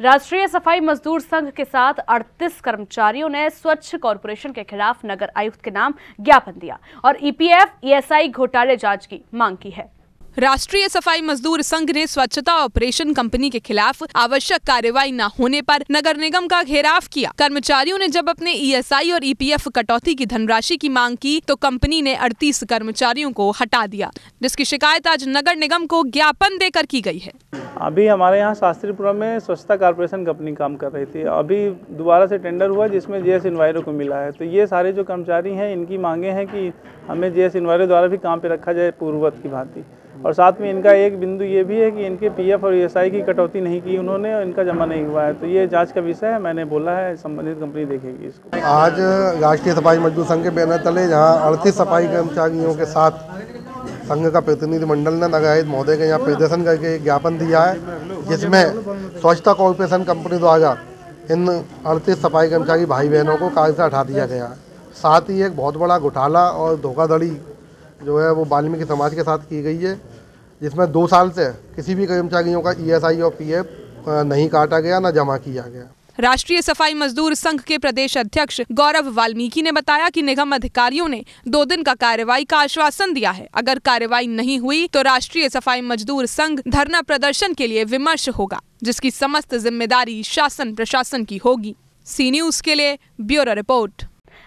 राष्ट्रीय सफाई मजदूर संघ के साथ 38 कर्मचारियों ने स्वच्छ कॉरपोरेशन के खिलाफ नगर आयुक्त के नाम ज्ञापन दिया और ईपीएफ ईएसआई घोटाले जांच की मांग की है राष्ट्रीय सफाई मजदूर संघ ने स्वच्छता ऑपरेशन कंपनी के खिलाफ आवश्यक कार्रवाई न होने पर नगर निगम का घेराव किया कर्मचारियों ने जब अपने ईएसआई e और ईपीएफ e कटौती की धनराशि की मांग की तो कंपनी ने 38 कर्मचारियों को हटा दिया जिसकी शिकायत आज नगर निगम को ज्ञापन देकर की गई है अभी हमारे यहाँ शास्त्रीपुरा में स्वच्छता कारपोरेशन कंपनी काम कर रही थी अभी दोबारा से टेंडर हुआ जिसमें जे एस को मिला है तो ये सारे जो कर्मचारी हैं इनकी मांगे हैं कि हमें जे एस द्वारा भी काम पे रखा जाए पूर्ववत की भांति और साथ में इनका एक बिंदु ये भी है कि इनके पीएफ और ईएसआई e की कटौती नहीं की उन्होंने और इनका जमा नहीं हुआ है तो ये जांच का विषय है मैंने बोला है संबंधित कंपनी देखेगी इसको आज राष्ट्रीय सफाई मजदूर संघ के बैनर तले जहाँ अड़तीस सफाई कर्मचारियों के साथ संघ का प्रतिनिधिमंडल ने नगायत महोदय के यहाँ प्रदर्शन करके एक ज्ञापन दिया है जिसमें स्वच्छता कॉरपोरेशन कंपनी द्वारा इन अड़तीस सफाई कर्मचारी भाई बहनों को कार्य से हटा दिया गया साथ ही एक बहुत बड़ा घोटाला और धोखाधड़ी जो है वो वाल्मीकि समाज के साथ की गई है जिसमें दो साल से किसी भी कर्मचारियों का ईएसआई e और पीएफ नहीं काटा गया ना जमा किया गया राष्ट्रीय सफाई मजदूर संघ के प्रदेश अध्यक्ष गौरव वाल्मीकि ने बताया कि निगम अधिकारियों ने दो दिन का कार्रवाई का आश्वासन दिया है अगर कार्रवाई नहीं हुई तो राष्ट्रीय सफाई मजदूर संघ धरना प्रदर्शन के लिए विमर्श होगा जिसकी समस्त जिम्मेदारी शासन प्रशासन की होगी सी न्यूज के लिए ब्यूरो रिपोर्ट